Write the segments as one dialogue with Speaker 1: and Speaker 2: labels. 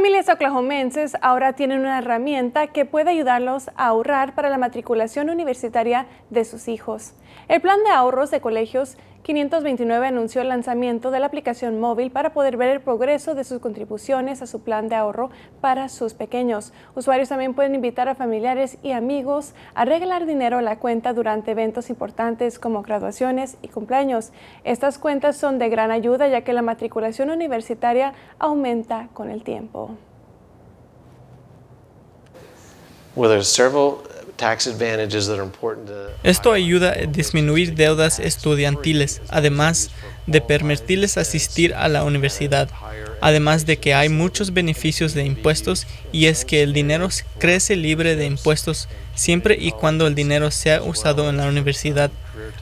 Speaker 1: Familias oklahomenses ahora tienen una herramienta que puede ayudarlos a ahorrar para la matriculación universitaria de sus hijos. El plan de ahorros de colegios 529 anunció el lanzamiento de la aplicación móvil para poder ver el progreso de sus contribuciones a su plan de ahorro para sus pequeños. Usuarios también pueden invitar a familiares y amigos a regalar dinero a la cuenta durante eventos importantes como graduaciones y cumpleaños. Estas cuentas son de gran ayuda ya que la matriculación universitaria aumenta con el tiempo. Esto
Speaker 2: ayuda a disminuir deudas estudiantiles, además de permitirles asistir a la universidad, además de que hay muchos beneficios de impuestos y es que el dinero crece libre de impuestos siempre y cuando el dinero sea usado en la universidad,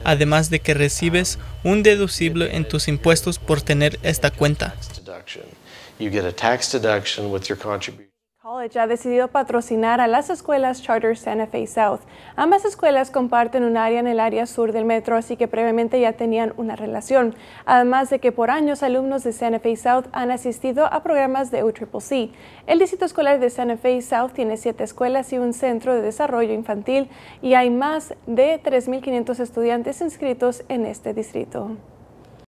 Speaker 2: además de que recibes un deducible en tus impuestos por tener esta cuenta.
Speaker 1: Ya ha decidido patrocinar a las escuelas Charter Santa Fe South. Ambas escuelas comparten un área en el área sur del metro, así que previamente ya tenían una relación. Además de que por años alumnos de Santa Fe South han asistido a programas de UCCC. El distrito escolar de Santa Fe South tiene siete escuelas y un centro de desarrollo infantil y hay más de 3.500 estudiantes inscritos en este distrito.